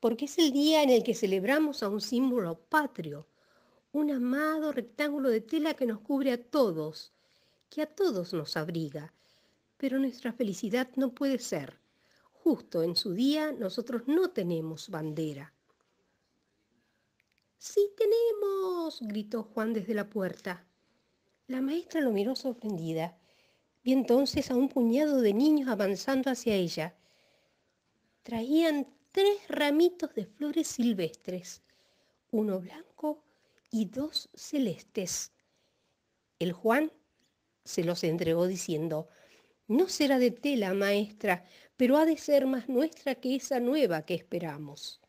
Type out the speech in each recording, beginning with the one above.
porque es el día en el que celebramos a un símbolo patrio, un amado rectángulo de tela que nos cubre a todos, que a todos nos abriga. Pero nuestra felicidad no puede ser. Justo en su día nosotros no tenemos bandera. Sí tenemos, gritó Juan desde la puerta. La maestra lo miró sorprendida. Vi entonces a un puñado de niños avanzando hacia ella. Traían tres ramitos de flores silvestres, uno blanco y dos celestes. El Juan se los entregó diciendo, no será de tela, maestra, pero ha de ser más nuestra que esa nueva que esperamos.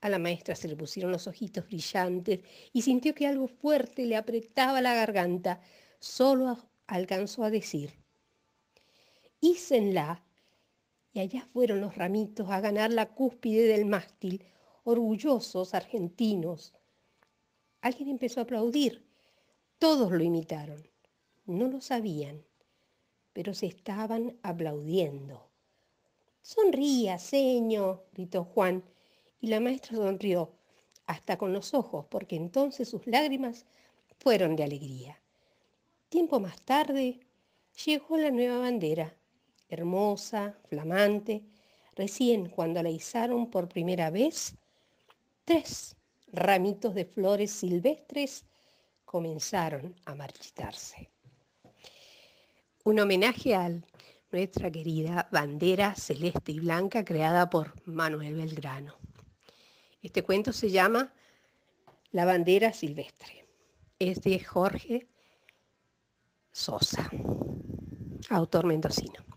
A la maestra se le pusieron los ojitos brillantes y sintió que algo fuerte le apretaba la garganta. Solo alcanzó a decir, Hícenla y allá fueron los ramitos a ganar la cúspide del mástil, orgullosos argentinos. Alguien empezó a aplaudir. Todos lo imitaron. No lo sabían, pero se estaban aplaudiendo. Sonría, seño, gritó Juan, y la maestra sonrió, hasta con los ojos, porque entonces sus lágrimas fueron de alegría. Tiempo más tarde llegó la nueva bandera hermosa, flamante, recién cuando la izaron por primera vez, tres ramitos de flores silvestres comenzaron a marchitarse. Un homenaje a nuestra querida bandera celeste y blanca creada por Manuel Belgrano. Este cuento se llama La bandera silvestre. Este Es Jorge Sosa, autor mendocino.